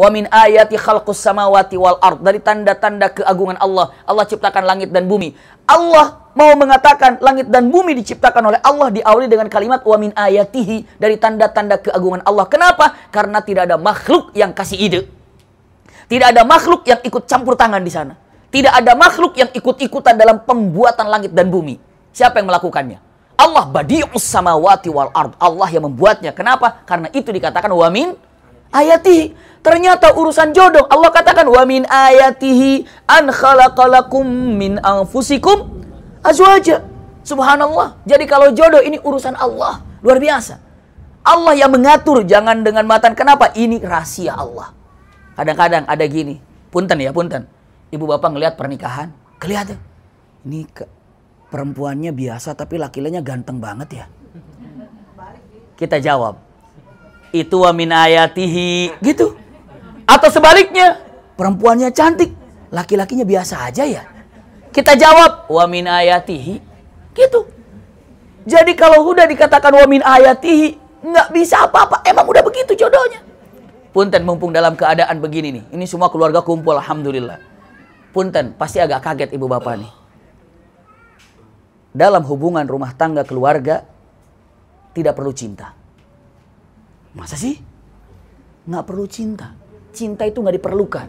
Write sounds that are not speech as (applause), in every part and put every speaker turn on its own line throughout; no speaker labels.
Wa min ayati khalqus samawati wal ard. Dari tanda-tanda keagungan Allah. Allah ciptakan langit dan bumi. Allah mau mengatakan langit dan bumi diciptakan oleh Allah diawali dengan kalimat wa min ayatihi dari tanda-tanda keagungan Allah. Kenapa? Karena tidak ada makhluk yang kasih ide. Tidak ada makhluk yang ikut campur tangan di sana. Tidak ada makhluk yang ikut-ikutan dalam pembuatan langit dan bumi. Siapa yang melakukannya? Allah badi'us samawati wal ard. Allah yang membuatnya. Kenapa? Karena itu dikatakan wa min ayatihi Ternyata urusan jodoh Allah katakan wa min ayatihi an khalaqalakum min anfusikum azwaja. Subhanallah. Jadi kalau jodoh ini urusan Allah, luar biasa. Allah yang mengatur jangan dengan matan. Kenapa? Ini rahasia Allah. Kadang-kadang ada gini, punten ya, punten. Ibu bapak ngelihat pernikahan, kelihatan. Ini perempuannya biasa tapi laki-lakinya ganteng banget ya. Kita jawab, itu wa min ayatihi gitu atau sebaliknya, perempuannya cantik, laki-lakinya biasa aja ya. Kita jawab, wa min ayatihi. Gitu. Jadi kalau udah dikatakan wa min ayatihi, nggak bisa apa-apa. Emang udah begitu jodohnya. Punten mumpung dalam keadaan begini nih. Ini semua keluarga kumpul, Alhamdulillah. Punten, pasti agak kaget ibu bapak nih. Dalam hubungan rumah tangga keluarga, tidak perlu cinta. Masa sih? Nggak perlu cinta cinta itu nggak diperlukan.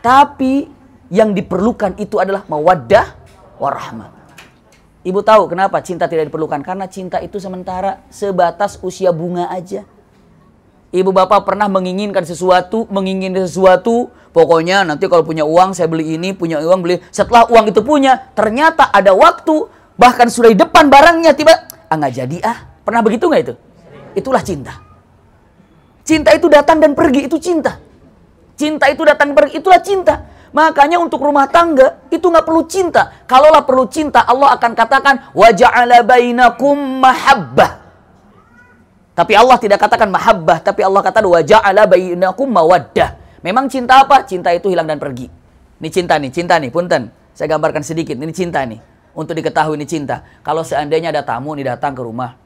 Tapi yang diperlukan itu adalah mawaddah warahmah. Ibu tahu kenapa cinta tidak diperlukan? Karena cinta itu sementara sebatas usia bunga aja. Ibu bapak pernah menginginkan sesuatu, menginginkan sesuatu, pokoknya nanti kalau punya uang saya beli ini, punya uang beli. Setelah uang itu punya, ternyata ada waktu, bahkan sudah di depan barangnya tiba, ah nggak jadi ah. Pernah begitu nggak itu? Itulah cinta. Cinta itu datang dan pergi, itu cinta. Cinta itu datang pergi, itulah cinta. Makanya untuk rumah tangga itu nggak perlu cinta. Kalaulah perlu cinta, Allah akan katakan wajah waja'ala bainakum mahabbah. Tapi Allah tidak katakan mahabbah, tapi Allah kata katakan waja'ala bainakum mawaddah. Memang cinta apa? Cinta itu hilang dan pergi. Ini cinta nih, cinta nih, punten. Saya gambarkan sedikit, ini cinta nih. Untuk diketahui ini cinta. Kalau seandainya ada tamu nih datang ke rumah.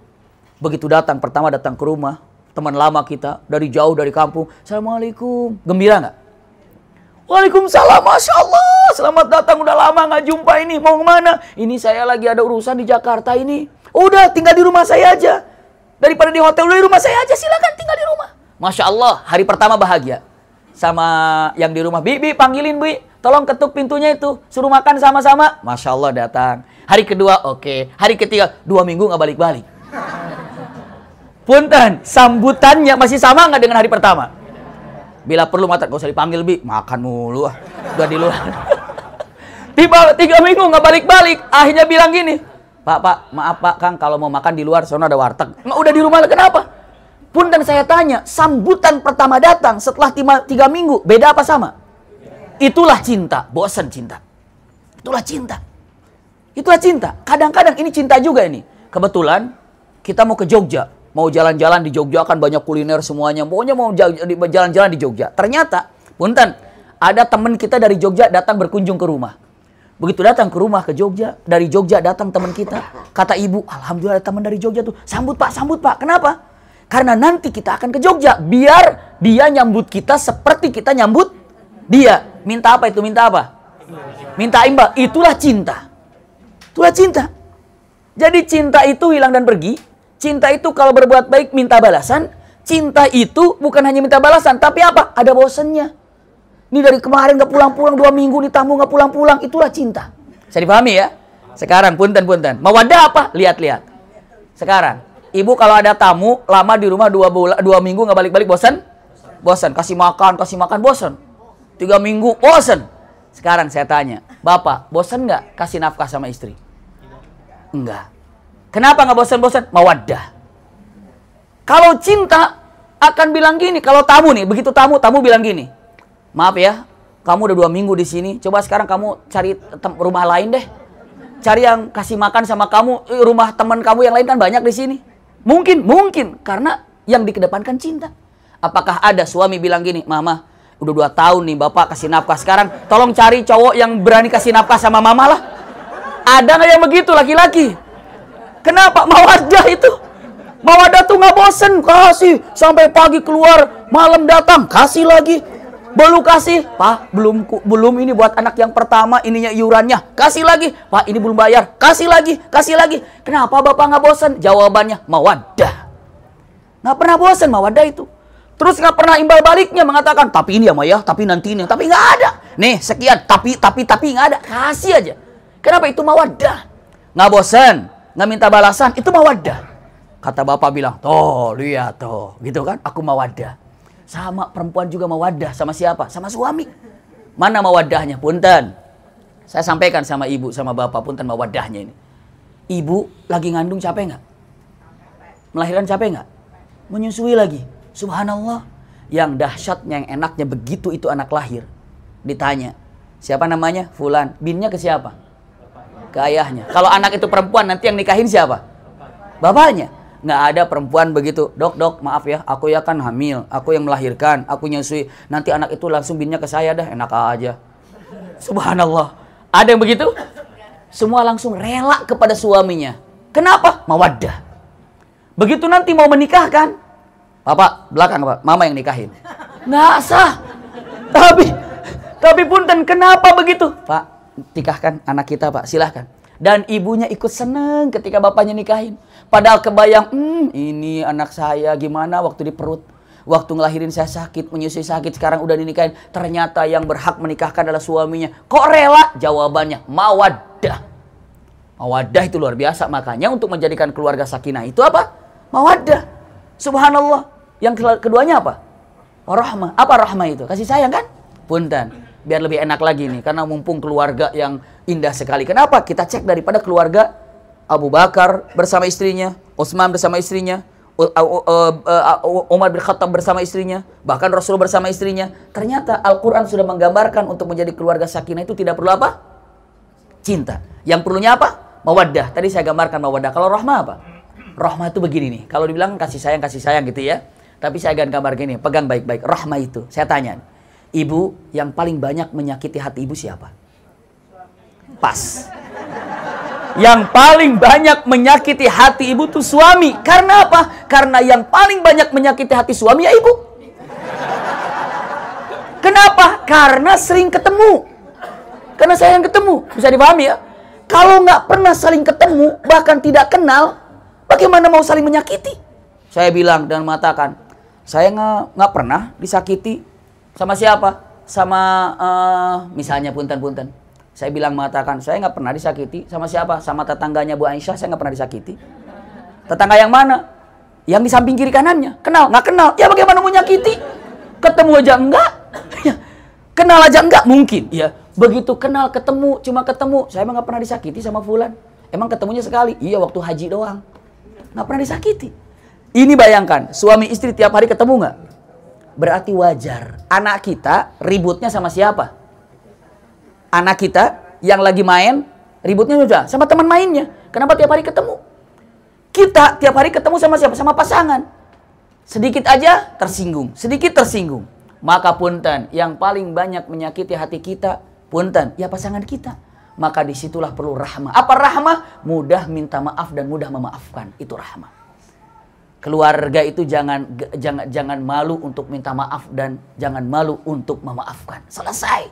Begitu datang, pertama datang ke rumah, teman lama kita dari jauh dari kampung. Assalamualaikum. Gembira nggak? Waalaikumsalam, Masya Allah. Selamat datang, udah lama nggak jumpa ini. Mau kemana? Ini saya lagi ada urusan di Jakarta ini. Udah, tinggal di rumah saya aja. Daripada di hotel, udah di rumah saya aja. Silakan tinggal di rumah. Masya Allah, hari pertama bahagia. Sama yang di rumah, Bibi panggilin, Bi. Tolong ketuk pintunya itu. Suruh makan sama-sama. Masya Allah datang. Hari kedua, oke. Okay. Hari ketiga, dua minggu nggak balik-balik. Punten, sambutannya masih sama nggak dengan hari pertama? Bila perlu mata gak usah dipanggil bi, makan mulu ah, udah di luar. (laughs) Tiba tiga minggu nggak balik-balik, akhirnya bilang gini, Pak Pak, maaf Pak Kang, kalau mau makan di luar, soalnya ada warteg. Nggak udah di rumah, kenapa? Punten saya tanya, sambutan pertama datang setelah tiga, tiga minggu, beda apa sama? Itulah cinta, bosan cinta. Itulah cinta. Itulah cinta. Kadang-kadang ini cinta juga ini. Kebetulan kita mau ke Jogja, mau jalan-jalan di Jogja akan banyak kuliner semuanya. Pokoknya mau jalan-jalan di Jogja. Ternyata, punten, ada teman kita dari Jogja datang berkunjung ke rumah. Begitu datang ke rumah ke Jogja, dari Jogja datang teman kita. Kata ibu, alhamdulillah ada teman dari Jogja tuh. Sambut pak, sambut pak. Kenapa? Karena nanti kita akan ke Jogja. Biar dia nyambut kita seperti kita nyambut dia. Minta apa itu? Minta apa? Minta imbal. Itulah cinta. Itulah cinta. Jadi cinta itu hilang dan pergi Cinta itu kalau berbuat baik minta balasan. Cinta itu bukan hanya minta balasan. Tapi apa? Ada bosennya. Ini dari kemarin gak pulang-pulang. Dua minggu nih tamu gak pulang-pulang. Itulah cinta. Saya dipahami ya? Sekarang punten-punten. Mau ada apa? Lihat-lihat. Sekarang. Ibu kalau ada tamu lama di rumah dua, bulan, dua minggu gak balik-balik bosan? Bosan. Kasih makan, kasih makan bosan. Tiga minggu bosan. Sekarang saya tanya, Bapak bosan gak kasih nafkah sama istri? Enggak. Kenapa nggak bosan-bosan? Mawaddah. Kalau cinta akan bilang gini, kalau tamu nih, begitu tamu, tamu bilang gini. Maaf ya, kamu udah dua minggu di sini. Coba sekarang kamu cari rumah lain deh. Cari yang kasih makan sama kamu. Eh, rumah teman kamu yang lain kan banyak di sini. Mungkin, mungkin. Karena yang dikedepankan cinta. Apakah ada suami bilang gini, Mama, udah dua tahun nih Bapak kasih nafkah sekarang. Tolong cari cowok yang berani kasih nafkah sama Mama lah. Ada nggak yang begitu laki-laki? Kenapa? Mawadah itu. Mawadah tuh nggak bosen. Kasih. Sampai pagi keluar. Malam datang. Kasih lagi. Belum kasih. Pak, belum belum ini buat anak yang pertama. Ininya iurannya. Kasih lagi. Pak, ini belum bayar. Kasih lagi. Kasih lagi. Kenapa Bapak nggak bosen? Jawabannya mawadah. Nggak pernah bosen mawadah itu. Terus nggak pernah imbal baliknya mengatakan tapi ini ya Maya, tapi nanti ini, tapi nggak ada. Nih sekian, tapi tapi tapi nggak ada, kasih aja. Kenapa itu mawadah? Nggak bosen nggak minta balasan, itu wadah Kata bapak bilang, toh lihat toh, gitu kan? Aku mau wadah Sama perempuan juga mau wadah sama siapa? Sama suami. Mana wadahnya Punten. Saya sampaikan sama ibu, sama bapak, punten wadahnya ini. Ibu lagi ngandung capek nggak? Melahirkan capek nggak? Menyusui lagi. Subhanallah. Yang dahsyatnya, yang enaknya begitu itu anak lahir. Ditanya, siapa namanya? Fulan. Binnya ke siapa? ke ayahnya. Kalau anak itu perempuan nanti yang nikahin siapa? Bapaknya. Nggak ada perempuan begitu. Dok, dok, maaf ya. Aku ya kan hamil. Aku yang melahirkan. Aku nyusui. Nanti anak itu langsung binnya ke saya dah. Enak aja. Subhanallah. Ada yang begitu? Semua langsung rela kepada suaminya. Kenapa? Mawaddah. Begitu nanti mau menikah kan? Bapak, belakang Pak. Mama yang nikahin. Nggak sah. Tapi, tapi punten kenapa begitu? Pak, nikahkan anak kita pak, silahkan. Dan ibunya ikut seneng ketika bapaknya nikahin. Padahal kebayang, hmm ini anak saya gimana waktu di perut. Waktu ngelahirin saya sakit, menyusui sakit, sekarang udah dinikahin. Ternyata yang berhak menikahkan adalah suaminya. Kok rela? Jawabannya, mawadah. Mawadah itu luar biasa. Makanya untuk menjadikan keluarga sakinah itu apa? Mawadah. Subhanallah. Yang keduanya apa? Rahmah. Apa rahmah itu? Kasih sayang kan? Punten biar lebih enak lagi nih karena mumpung keluarga yang indah sekali. Kenapa? Kita cek daripada keluarga Abu Bakar bersama istrinya, Utsman bersama istrinya, Umar bin Khattab bersama istrinya, bahkan Rasul bersama istrinya. Ternyata Al-Qur'an sudah menggambarkan untuk menjadi keluarga sakinah itu tidak perlu apa? Cinta. Yang perlunya apa? Mawaddah. Tadi saya gambarkan mawaddah. Kalau rahmah apa? Rahmah itu begini nih. Kalau dibilang kasih sayang, kasih sayang gitu ya. Tapi saya akan gambar gini, pegang baik-baik. Rahmah itu. Saya tanya, ibu yang paling banyak menyakiti hati ibu siapa? Pas. Yang paling banyak menyakiti hati ibu tuh suami. Karena apa? Karena yang paling banyak menyakiti hati suami ya ibu. Kenapa? Karena sering ketemu. Karena saya yang ketemu. Bisa dipahami ya? Kalau nggak pernah saling ketemu, bahkan tidak kenal, bagaimana mau saling menyakiti? Saya bilang dan mengatakan, saya nggak pernah disakiti sama siapa? Sama uh, misalnya punten-punten. Saya bilang mengatakan, saya nggak pernah disakiti. Sama siapa? Sama tetangganya Bu Aisyah, saya nggak pernah disakiti. Tetangga yang mana? Yang di samping kiri kanannya. Kenal? Nggak kenal. Ya bagaimana mau nyakiti? Ketemu aja enggak? (laughs) Ya. kenal aja enggak? Mungkin. Ya. Begitu kenal, ketemu, cuma ketemu. Saya emang nggak pernah disakiti sama Fulan. Emang ketemunya sekali? Iya, waktu haji doang. Nggak pernah disakiti. Ini bayangkan, suami istri tiap hari ketemu nggak? berarti wajar. Anak kita ributnya sama siapa? Anak kita yang lagi main ributnya juga sama teman mainnya. Kenapa tiap hari ketemu? Kita tiap hari ketemu sama siapa? Sama pasangan. Sedikit aja tersinggung, sedikit tersinggung. Maka punten, yang paling banyak menyakiti hati kita, punten, ya pasangan kita. Maka disitulah perlu rahmah. Apa rahmah? Mudah minta maaf dan mudah memaafkan. Itu rahmah keluarga itu jangan jangan jangan malu untuk minta maaf dan jangan malu untuk memaafkan. Selesai.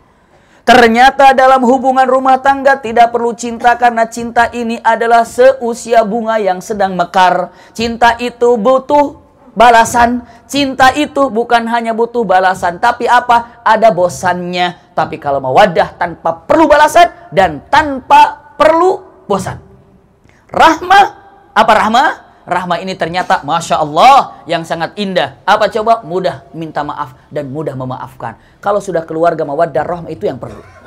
Ternyata dalam hubungan rumah tangga tidak perlu cinta karena cinta ini adalah seusia bunga yang sedang mekar. Cinta itu butuh balasan. Cinta itu bukan hanya butuh balasan, tapi apa? Ada bosannya. Tapi kalau mawadah tanpa perlu balasan dan tanpa perlu bosan. Rahmah apa rahmah? Rahma ini ternyata Masya Allah yang sangat indah. Apa coba? Mudah minta maaf dan mudah memaafkan. Kalau sudah keluarga mawaddah rahma itu yang perlu.